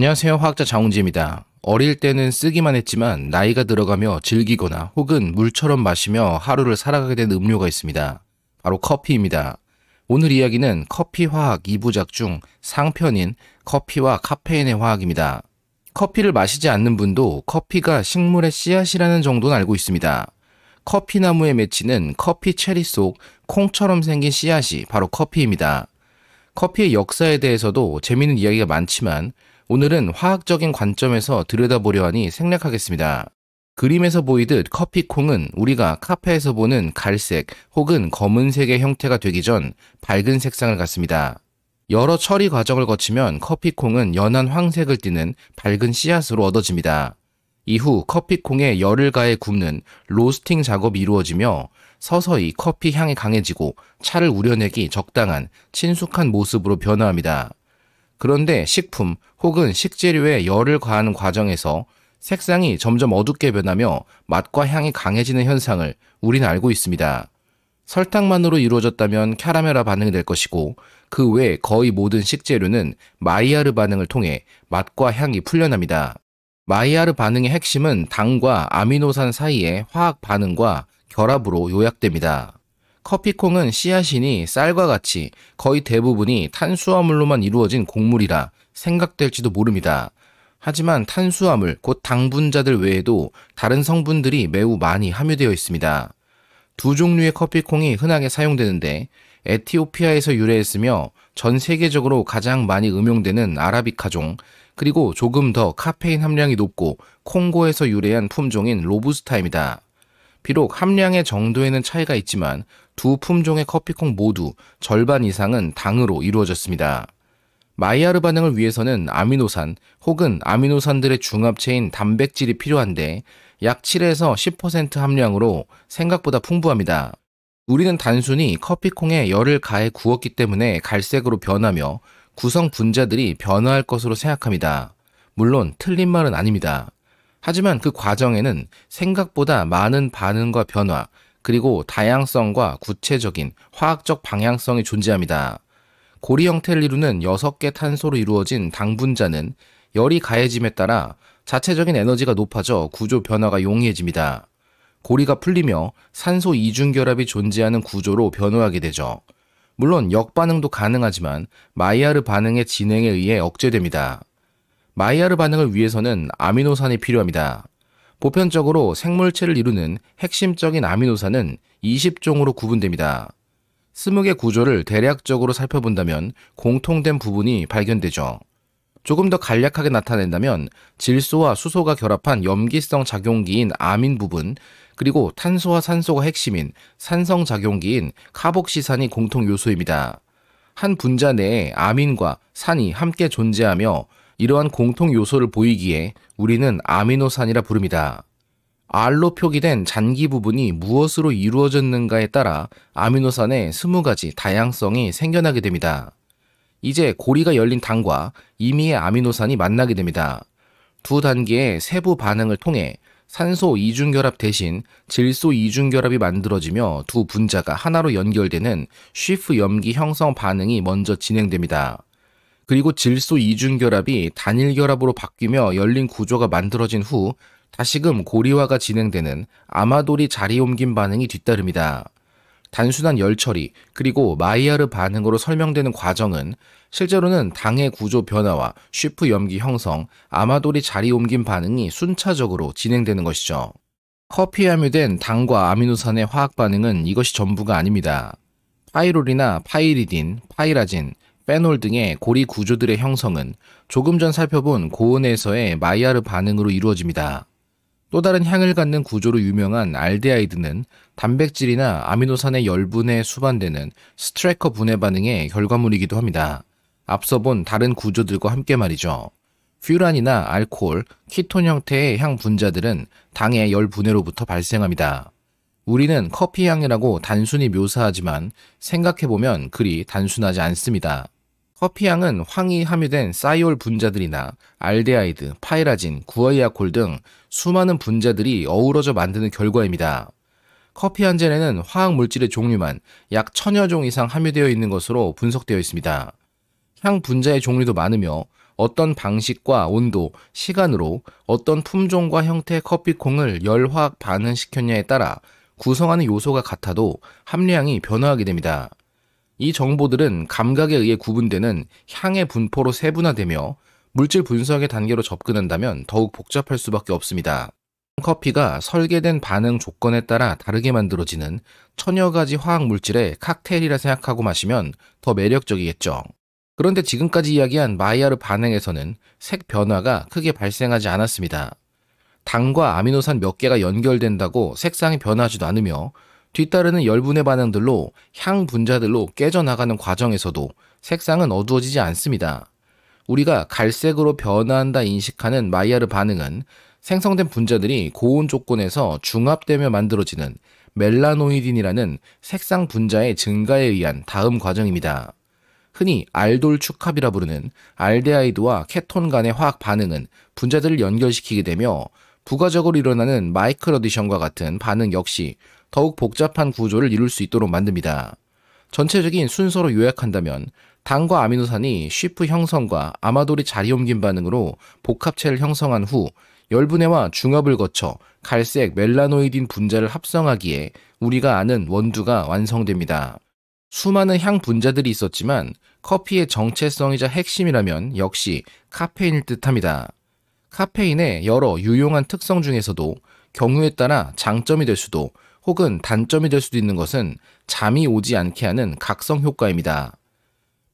안녕하세요. 화학자 장홍지입니다. 어릴 때는 쓰기만 했지만 나이가 들어가며 즐기거나 혹은 물처럼 마시며 하루를 살아가게 된 음료가 있습니다. 바로 커피입니다. 오늘 이야기는 커피 화학 2부작 중 상편인 커피와 카페인의 화학입니다. 커피를 마시지 않는 분도 커피가 식물의 씨앗이라는 정도는 알고 있습니다. 커피나무에 맺히는 커피 체리 속 콩처럼 생긴 씨앗이 바로 커피입니다. 커피의 역사에 대해서도 재미있는 이야기가 많지만 오늘은 화학적인 관점에서 들여다보려 하니 생략하겠습니다. 그림에서 보이듯 커피콩은 우리가 카페에서 보는 갈색 혹은 검은색의 형태가 되기 전 밝은 색상을 갖습니다. 여러 처리 과정을 거치면 커피콩은 연한 황색을 띠는 밝은 씨앗으로 얻어집니다. 이후 커피콩에 열을 가해 굽는 로스팅 작업이 이루어지며 서서히 커피 향이 강해지고 차를 우려내기 적당한 친숙한 모습으로 변화합니다. 그런데 식품 혹은 식재료에 열을 가하는 과정에서 색상이 점점 어둡게 변하며 맛과 향이 강해지는 현상을 우리는 알고 있습니다. 설탕만으로 이루어졌다면 캐러멜화 반응이 될 것이고 그 외 거의 모든 식재료는 마이야르 반응을 통해 맛과 향이 풀려납니다. 마이야르 반응의 핵심은 당과 아미노산 사이의 화학 반응과 결합으로 요약됩니다. 커피콩은 씨앗이니 쌀과 같이 거의 대부분이 탄수화물로만 이루어진 곡물이라 생각될지도 모릅니다. 하지만 탄수화물, 곧 당분자들 외에도 다른 성분들이 매우 많이 함유되어 있습니다. 두 종류의 커피콩이 흔하게 사용되는데 에티오피아에서 유래했으며 전 세계적으로 가장 많이 음용되는 아라비카종, 그리고 조금 더 카페인 함량이 높고 콩고에서 유래한 품종인 로부스타입니다. 비록 함량의 정도에는 차이가 있지만 두 품종의 커피콩 모두 절반 이상은 당으로 이루어졌습니다. 마이야르 반응을 위해서는 아미노산 혹은 아미노산들의 중합체인 단백질이 필요한데 약 7에서 10% 함량으로 생각보다 풍부합니다. 우리는 단순히 커피콩에 열을 가해 구웠기 때문에 갈색으로 변하며 구성 분자들이 변화할 것으로 생각합니다. 물론 틀린 말은 아닙니다. 하지만 그 과정에는 생각보다 많은 반응과 변화, 그리고 다양성과 구체적인 화학적 방향성이 존재합니다. 고리 형태를이루는 6개 탄소로 이루어진 당분자는 열이 가해짐에 따라 자체적인 에너지가 높아져 구조 변화가 용이해집니다. 고리가 풀리며 산소 이중결합이 존재하는 구조로 변화하게 되죠. 물론 역반응도 가능하지만 마이야르 반응의 진행에 의해 억제됩니다. 마이야르 반응을 위해서는 아미노산이 필요합니다. 보편적으로 생물체를 이루는 핵심적인 아미노산은 20종으로 구분됩니다. 20개 구조를 대략적으로 살펴본다면 공통된 부분이 발견되죠. 조금 더 간략하게 나타낸다면 질소와 수소가 결합한 염기성 작용기인 아민 부분, 그리고 탄소와 산소가 핵심인 산성 작용기인 카복시산이 공통 요소입니다. 한 분자 내에 아민과 산이 함께 존재하며 이러한 공통 요소를 보이기에 우리는 아미노산이라 부릅니다. R로 표기된 잔기 부분이 무엇으로 이루어졌는가에 따라 아미노산의 20가지 다양성이 생겨나게 됩니다. 이제 고리가 열린 당과 임의의 아미노산이 만나게 됩니다. 두 단계의 세부 반응을 통해 산소 이중결합 대신 질소 이중결합이 만들어지며 두 분자가 하나로 연결되는 쉬프 염기 형성 반응이 먼저 진행됩니다. 그리고 질소 이중 결합이 단일 결합으로 바뀌며 열린 구조가 만들어진 후 다시금 고리화가 진행되는 아마돌이 자리 옮김 반응이 뒤따릅니다. 단순한 열 처리 그리고 마이야르 반응으로 설명되는 과정은 실제로는 당의 구조 변화와 슈프 염기 형성, 아마돌이 자리 옮김 반응이 순차적으로 진행되는 것이죠. 커피에 함유된 당과 아미노산의 화학 반응은 이것이 전부가 아닙니다. 파이롤이나 파이리딘, 파이라진, 페놀 등의 고리 구조들의 형성은 조금 전 살펴본 고온에서의 마이야르 반응으로 이루어집니다. 또 다른 향을 갖는 구조로 유명한 알데아이드는 단백질이나 아미노산의 열분에 수반되는 스트레커 분해 반응의 결과물이기도 합니다. 앞서 본 다른 구조들과 함께 말이죠. 퓨란이나 알코올, 키톤 형태의 향 분자들은 당의 열 분해로부터 발생합니다. 우리는 커피 향이라고 단순히 묘사하지만 생각해보면 그리 단순하지 않습니다. 커피향은 황이 함유된 사이올 분자들이나 알데하이드, 파이라진, 구아이아콜 등 수많은 분자들이 어우러져 만드는 결과입니다. 커피 한 잔에는 화학 물질의 종류만 약 천여 종 이상 함유되어 있는 것으로 분석되어 있습니다. 향 분자의 종류도 많으며 어떤 방식과 온도, 시간으로 어떤 품종과 형태의 커피콩을 열화학 반응시켰냐에 따라 구성하는 요소가 같아도 함량이 변화하게 됩니다. 이 정보들은 감각에 의해 구분되는 향의 분포로 세분화되며 물질 분석의 단계로 접근한다면 더욱 복잡할 수밖에 없습니다. 커피가 설계된 반응 조건에 따라 다르게 만들어지는 천여 가지 화학 물질의 칵테일이라 생각하고 마시면 더 매력적이겠죠. 그런데 지금까지 이야기한 마이야르 반응에서는 색 변화가 크게 발생하지 않았습니다. 당과 아미노산 몇 개가 연결된다고 색상이 변하지도 않으며 뒤따르는 열분의 반응들로 향 분자들로 깨져나가는 과정에서도 색상은 어두워지지 않습니다. 우리가 갈색으로 변화한다 인식하는 마이야르 반응은 생성된 분자들이 고온 조건에서 중합되며 만들어지는 멜라노이딘이라는 색상 분자의 증가에 의한 다음 과정입니다. 흔히 알돌 축합이라 부르는 알데하이드와 케톤 간의 화학 반응은 분자들을 연결시키게 되며 부가적으로 일어나는 마이크로디션과 같은 반응 역시 더욱 복잡한 구조를 이룰 수 있도록 만듭니다. 전체적인 순서로 요약한다면 당과 아미노산이 쉬프 형성과 아마돌이 자리 옮긴 반응으로 복합체를 형성한 후 열분해와 중합을 거쳐 갈색 멜라노이딘 분자를 합성하기에 우리가 아는 원두가 완성됩니다. 수많은 향 분자들이 있었지만 커피의 정체성이자 핵심이라면 역시 카페인일 듯합니다. 카페인의 여러 유용한 특성 중에서도 경우에 따라 장점이 될 수도 혹은 단점이 될 수도 있는 것은 잠이 오지 않게 하는 각성 효과입니다.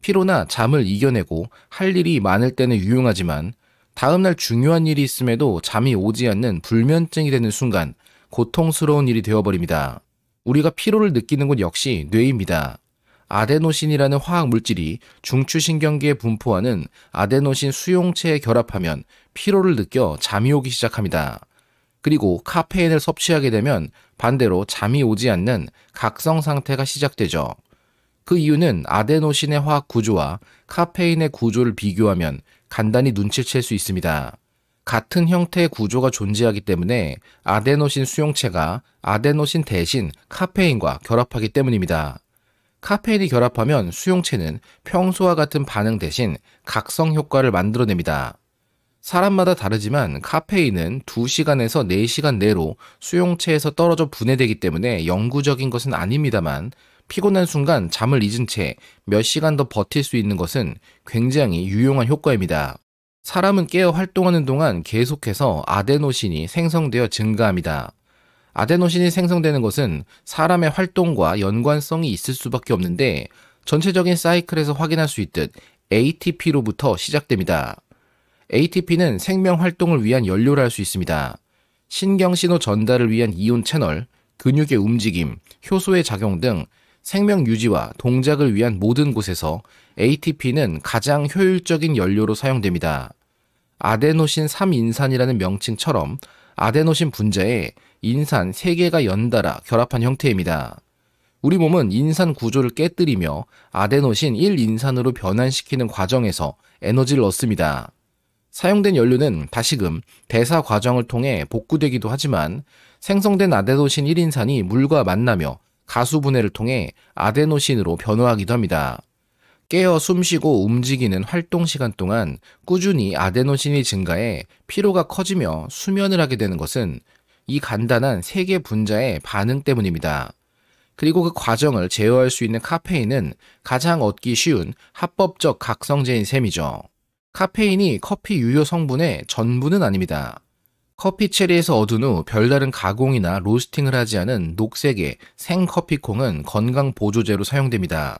피로나 잠을 이겨내고 할 일이 많을 때는 유용하지만 다음날 중요한 일이 있음에도 잠이 오지 않는 불면증이 되는 순간 고통스러운 일이 되어버립니다. 우리가 피로를 느끼는 곳 역시 뇌입니다. 아데노신이라는 화학 물질이 중추신경계에 분포하는 아데노신 수용체에 결합하면 피로를 느껴 잠이 오기 시작합니다. 그리고 카페인을 섭취하게 되면 반대로 잠이 오지 않는 각성 상태가 시작되죠. 그 이유는 아데노신의 화학 구조와 카페인의 구조를 비교하면 간단히 눈치챌 수 있습니다. 같은 형태의 구조가 존재하기 때문에 아데노신 수용체가 아데노신 대신 카페인과 결합하기 때문입니다. 카페인이 결합하면 수용체는 평소와 같은 반응 대신 각성 효과를 만들어냅니다. 사람마다 다르지만 카페인은 2시간에서 4시간 내로 수용체에서 떨어져 분해되기 때문에 영구적인 것은 아닙니다만 피곤한 순간 잠을 잊은 채 몇 시간 더 버틸 수 있는 것은 굉장히 유용한 효과입니다. 사람은 깨어 활동하는 동안 계속해서 아데노신이 생성되어 증가합니다. 아데노신이 생성되는 것은 사람의 활동과 연관성이 있을 수밖에 없는데 전체적인 사이클에서 확인할 수 있듯 ATP로부터 시작됩니다. ATP는 생명 활동을 위한 연료라 할 수 있습니다. 신경신호 전달을 위한 이온 채널, 근육의 움직임, 효소의 작용 등 생명 유지와 동작을 위한 모든 곳에서 ATP는 가장 효율적인 연료로 사용됩니다. 아데노신 3인산이라는 명칭처럼 아데노신 분자에 인산 3개가 연달아 결합한 형태입니다. 우리 몸은 인산 구조를 깨뜨리며 아데노신 1인산으로 변환시키는 과정에서 에너지를 얻습니다. 사용된 연료는 다시금 대사 과정을 통해 복구되기도 하지만 생성된 아데노신 1인산이 물과 만나며 가수분해를 통해 아데노신으로 변화하기도 합니다. 깨어 숨쉬고 움직이는 활동 시간 동안 꾸준히 아데노신이 증가해 피로가 커지며 수면을 하게 되는 것은 이 간단한 세개 분자의 반응 때문입니다. 그리고 그 과정을 제어할 수 있는 카페인은 가장 얻기 쉬운 합법적 각성제인 셈이죠. 카페인이 커피 유효 성분의 전부는 아닙니다. 커피 체리에서 얻은 후 별다른 가공이나 로스팅을 하지 않은 녹색의 생커피콩은 건강 보조제로 사용됩니다.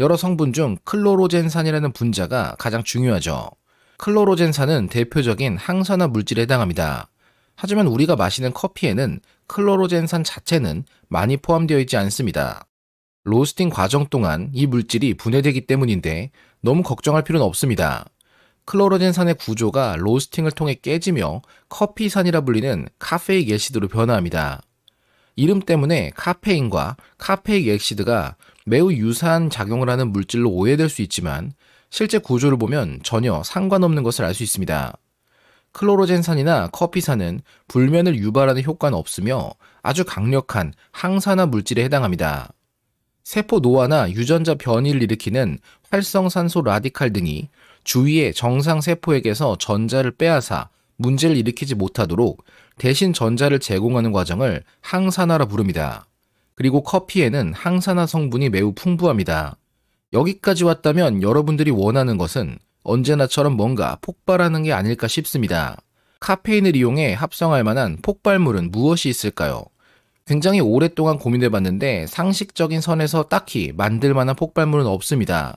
여러 성분 중 클로로젠산이라는 분자가 가장 중요하죠. 클로로젠산은 대표적인 항산화 물질에 해당합니다. 하지만 우리가 마시는 커피에는 클로로젠산 자체는 많이 포함되어 있지 않습니다. 로스팅 과정 동안 이 물질이 분해되기 때문인데 너무 걱정할 필요는 없습니다. 클로로젠산의 구조가 로스팅을 통해 깨지며 커피산이라 불리는 카페익 엑시드로 변화합니다. 이름 때문에 카페인과 카페익 엑시드가 매우 유사한 작용을 하는 물질로 오해될 수 있지만 실제 구조를 보면 전혀 상관없는 것을 알 수 있습니다. 클로로젠산이나 커피산은 불면을 유발하는 효과는 없으며 아주 강력한 항산화 물질에 해당합니다. 세포 노화나 유전자 변이를 일으키는 활성산소 라디칼 등이 주위의 정상 세포에게서 전자를 빼앗아 문제를 일으키지 못하도록 대신 전자를 제공하는 과정을 항산화라 부릅니다. 그리고 커피에는 항산화 성분이 매우 풍부합니다. 여기까지 왔다면 여러분들이 원하는 것은 언제나처럼 뭔가 폭발하는 게 아닐까 싶습니다. 카페인을 이용해 합성할 만한 폭발물은 무엇이 있을까요? 굉장히 오랫동안 고민해봤는데 상식적인 선에서 딱히 만들 만한 폭발물은 없습니다.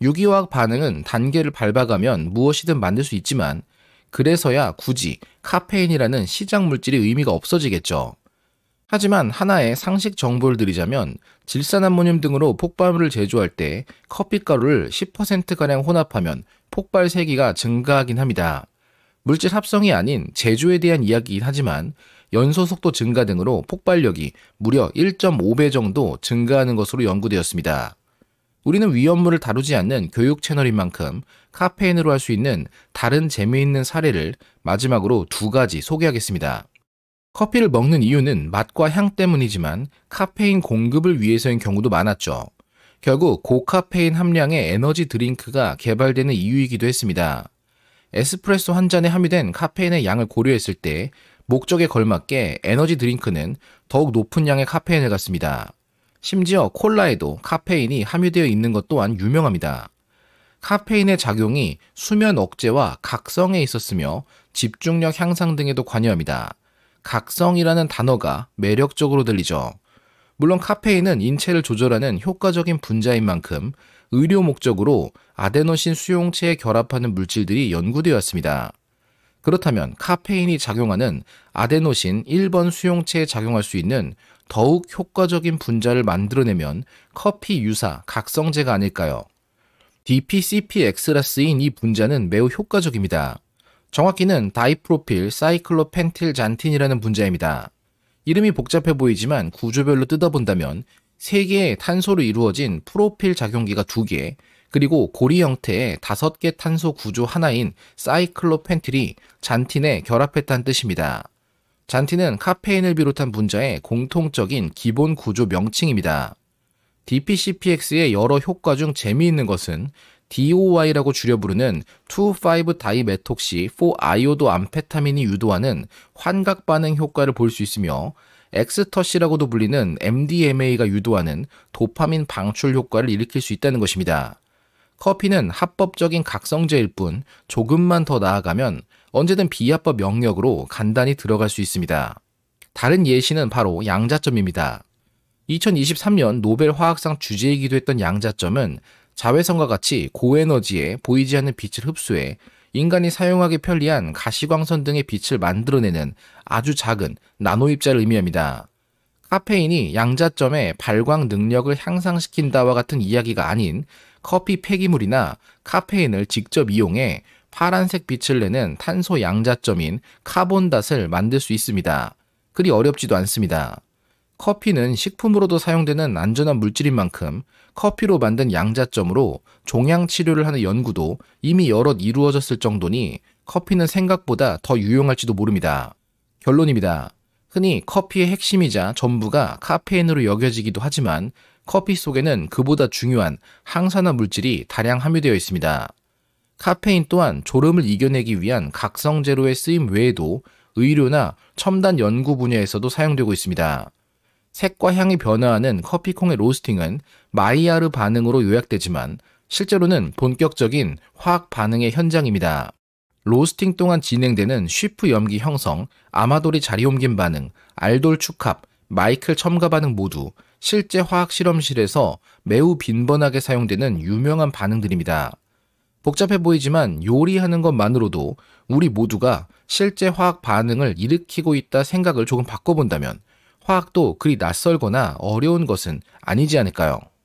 유기화학 반응은 단계를 밟아가면 무엇이든 만들 수 있지만 그래서야 굳이 카페인이라는 시장 물질의 의미가 없어지겠죠. 하지만 하나의 상식 정보를 드리자면 질산암모늄 등으로 폭발물을 제조할 때 커피가루를 10%가량 혼합하면 폭발 세기가 증가하긴 합니다. 물질 합성이 아닌 제조에 대한 이야기이긴 하지만 연소속도 증가 등으로 폭발력이 무려 1.5배 정도 증가하는 것으로 연구되었습니다. 우리는 위험물을 다루지 않는 교육 채널인 만큼 카페인으로 할 수 있는 다른 재미있는 사례를 마지막으로 두 가지 소개하겠습니다. 커피를 먹는 이유는 맛과 향 때문이지만 카페인 공급을 위해서인 경우도 많았죠. 결국 고카페인 함량의 에너지 드링크가 개발되는 이유이기도 했습니다. 에스프레소 한 잔에 함유된 카페인의 양을 고려했을 때 목적에 걸맞게 에너지 드링크는 더욱 높은 양의 카페인을 갖습니다. 심지어 콜라에도 카페인이 함유되어 있는 것 또한 유명합니다. 카페인의 작용이 수면 억제와 각성에 있었으며 집중력 향상 등에도 관여합니다. 각성이라는 단어가 매력적으로 들리죠. 물론 카페인은 인체를 조절하는 효과적인 분자인 만큼 의료 목적으로 아데노신 수용체에 결합하는 물질들이 연구되었습니다. 그렇다면 카페인이 작용하는 아데노신 1번 수용체에 작용할 수 있는 더욱 효과적인 분자를 만들어내면 커피 유사 각성제가 아닐까요? DPCPX라 쓰인 이 분자는 매우 효과적입니다. 정확히는 다이프로필 사이클로펜틸 잔틴이라는 분자입니다. 이름이 복잡해 보이지만 구조별로 뜯어본다면 3개의 탄소로 이루어진 프로필 작용기가 2개, 그리고 고리 형태의 다섯 개 탄소 구조 하나인 사이클로펜틸이 잔틴에 결합했다는 뜻입니다. 잔틴은 카페인을 비롯한 분자의 공통적인 기본 구조 명칭입니다. DPCPX의 여러 효과 중 재미있는 것은 DOY라고 줄여 부르는 2,5-다이메톡시 4-아이오도 암페타민이 유도하는 환각 반응 효과를 볼 수 있으며 엑스터시라고도 불리는 MDMA가 유도하는 도파민 방출 효과를 일으킬 수 있다는 것입니다. 커피는 합법적인 각성제일 뿐 조금만 더 나아가면 언제든 비합법 영역으로 간단히 들어갈 수 있습니다. 다른 예시는 바로 양자점입니다. 2023년 노벨 화학상 주제이기도 했던 양자점은 자외선과 같이 고에너지에 보이지 않는 빛을 흡수해 인간이 사용하기 편리한 가시광선 등의 빛을 만들어내는 아주 작은 나노입자를 의미합니다. 카페인이 양자점의 발광 능력을 향상시킨다와 같은 이야기가 아닌 커피 폐기물이나 카페인을 직접 이용해 파란색 빛을 내는 탄소 양자점인 카본닷을 만들 수 있습니다. 그리 어렵지도 않습니다. 커피는 식품으로도 사용되는 안전한 물질인 만큼 커피로 만든 양자점으로 종양 치료를 하는 연구도 이미 여럿 이루어졌을 정도니 커피는 생각보다 더 유용할지도 모릅니다. 결론입니다. 흔히 커피의 핵심이자 전부가 카페인으로 여겨지기도 하지만 커피 속에는 그보다 중요한 항산화 물질이 다량 함유되어 있습니다. 카페인 또한 졸음을 이겨내기 위한 각성제로의 쓰임 외에도 의료나 첨단 연구 분야에서도 사용되고 있습니다. 색과 향이 변화하는 커피콩의 로스팅은 마이야르 반응으로 요약되지만 실제로는 본격적인 화학 반응의 현장입니다. 로스팅 동안 진행되는 쉬프 염기 형성, 아마돌이 자리 옮김 반응, 알돌 축합, 마이클 첨가 반응 모두 실제 화학 실험실에서 매우 빈번하게 사용되는 유명한 반응들입니다. 복잡해 보이지만 요리하는 것만으로도 우리 모두가 실제 화학 반응을 일으키고 있다 생각을 조금 바꿔본다면 화학도 그리 낯설거나 어려운 것은 아니지 않을까요?